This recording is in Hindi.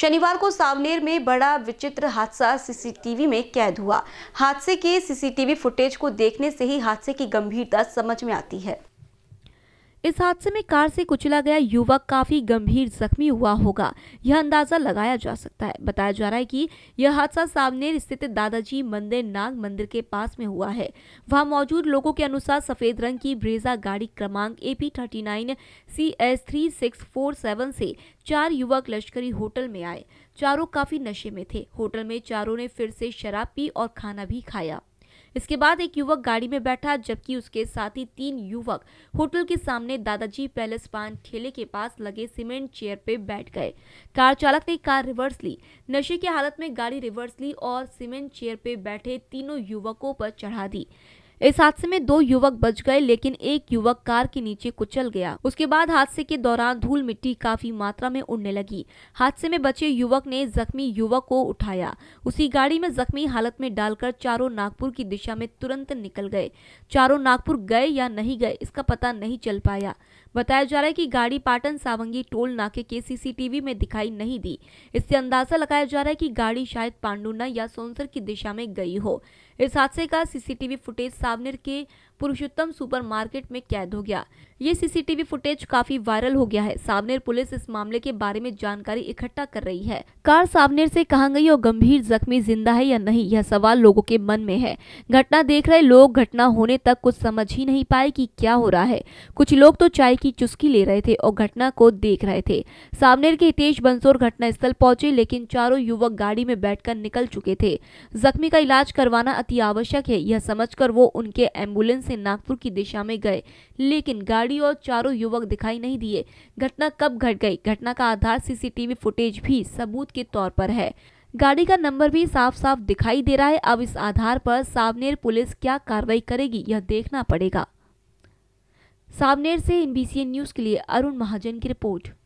शनिवार को सावनेर में बड़ा विचित्र हादसा सीसीटीवी में कैद हुआ हादसे के सीसीटीवी फुटेज को देखने से ही हादसे की गंभीरता समझ में आती है इस हादसे में कार से कुचला गया युवक काफी गंभीर जख्मी हुआ होगा यह अंदाजा लगाया जा सकता है बताया जा रहा है कि यह हादसा सावनेर स्थित दादाजी मंदिर नाग मंदिर के पास में हुआ है वहां मौजूद लोगों के अनुसार सफेद रंग की ब्रेजा गाड़ी क्रमांक AP thirty nine C S three six four seven से चार युवक लश्करी होटल में आए चारों काफी नशे में थे होटल में चारों ने फिर से शराब पी और खाना भी खाया इसके बाद एक युवक गाड़ी में बैठा जबकि उसके साथ ही तीन युवक होटल के सामने दादाजी पैलेस पान ठेले के पास लगे सीमेंट चेयर पे बैठ गए कार चालक ने कार रिवर्स ली नशे की हालत में गाड़ी रिवर्स ली और सीमेंट चेयर पे बैठे तीनों युवकों पर चढ़ा दी इस हादसे में दो युवक बच गए लेकिन एक युवक कार के नीचे कुचल गया उसके बाद हादसे के दौरान धूल मिट्टी काफी मात्रा में उड़ने लगी हादसे में बचे युवक ने जख्मी युवक को उठाया उसी गाड़ी में जख्मी हालत में डालकर चारों नागपुर की दिशा में तुरंत निकल गए चारों नागपुर गए या नहीं गए इसका पता नहीं चल पाया बताया जा रहा है कि गाड़ी पाटन सावंगी टोल नाके के सीसीटीवी में दिखाई नहीं दी इससे अंदाजा लगाया जा रहा है कि गाड़ी शायद पांडुना या सोनसर की दिशा में गई हो इस हादसे का सीसीटीवी फुटेज सावनेर के पुरुषोत्तम सुपरमार्केट में कैद हो गया ये सीसीटीवी फुटेज काफी वायरल हो गया है सावनेर पुलिस इस मामले के बारे में जानकारी इकट्ठा कर रही है कार सावनेर से कहा गई और गंभीर जख्मी जिंदा है या नहीं यह सवाल लोगों के मन में है घटना देख रहे लोग घटना होने तक कुछ समझ ही नहीं पाए कि क्या हो रहा है कुछ लोग तो चाय की चुस्की ले रहे थे और घटना को देख रहे थे सावनेर के हितेश बंसोर घटना स्थल पहुंचे लेकिन चारों युवक गाड़ी में बैठकर निकल चुके थे जख्मी का इलाज करवाना अति आवश्यक है यह समझ वो उनके एम्बुलेंस से नागपुर की दिशा में गए लेकिन गाड़ी और चारों युवक दिखाई नहीं दिए घटना कब घट गई घटना का आधार सीसीटीवी फुटेज भी सबूत के तौर पर है गाड़ी का नंबर भी साफ साफ दिखाई दे रहा है अब इस आधार पर सावनेर पुलिस क्या कार्रवाई करेगी यह देखना पड़ेगा सावनेर से एनबीसी न्यूज के लिए अरुण महाजन की रिपोर्ट